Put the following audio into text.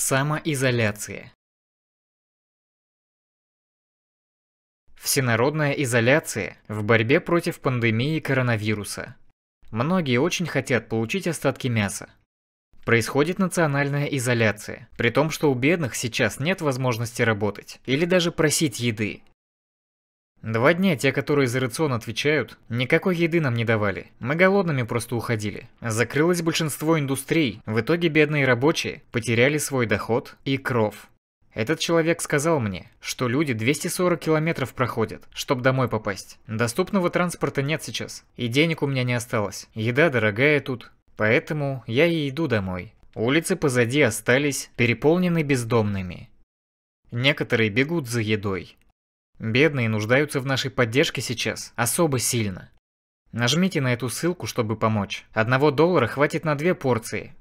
Самоизоляция. Всенародная изоляция в борьбе против пандемии коронавируса. Многие очень хотят получить остатки мяса. Происходит национальная изоляция, при том, что у бедных сейчас нет возможности работать или даже просить еды, Два дня те, которые за рацион отвечают, никакой еды нам не давали. Мы голодными просто уходили. Закрылось большинство индустрий. В итоге бедные рабочие потеряли свой доход и кров. Этот человек сказал мне, что люди 240 километров проходят, чтобы домой попасть. Доступного транспорта нет сейчас, и денег у меня не осталось. Еда дорогая тут. Поэтому я и иду домой. Улицы позади остались переполнены бездомными. Некоторые бегут за едой, Бедные нуждаются в нашей поддержке сейчас особо сильно. Нажмите на эту ссылку, чтобы помочь. Одного доллара хватит на две порции,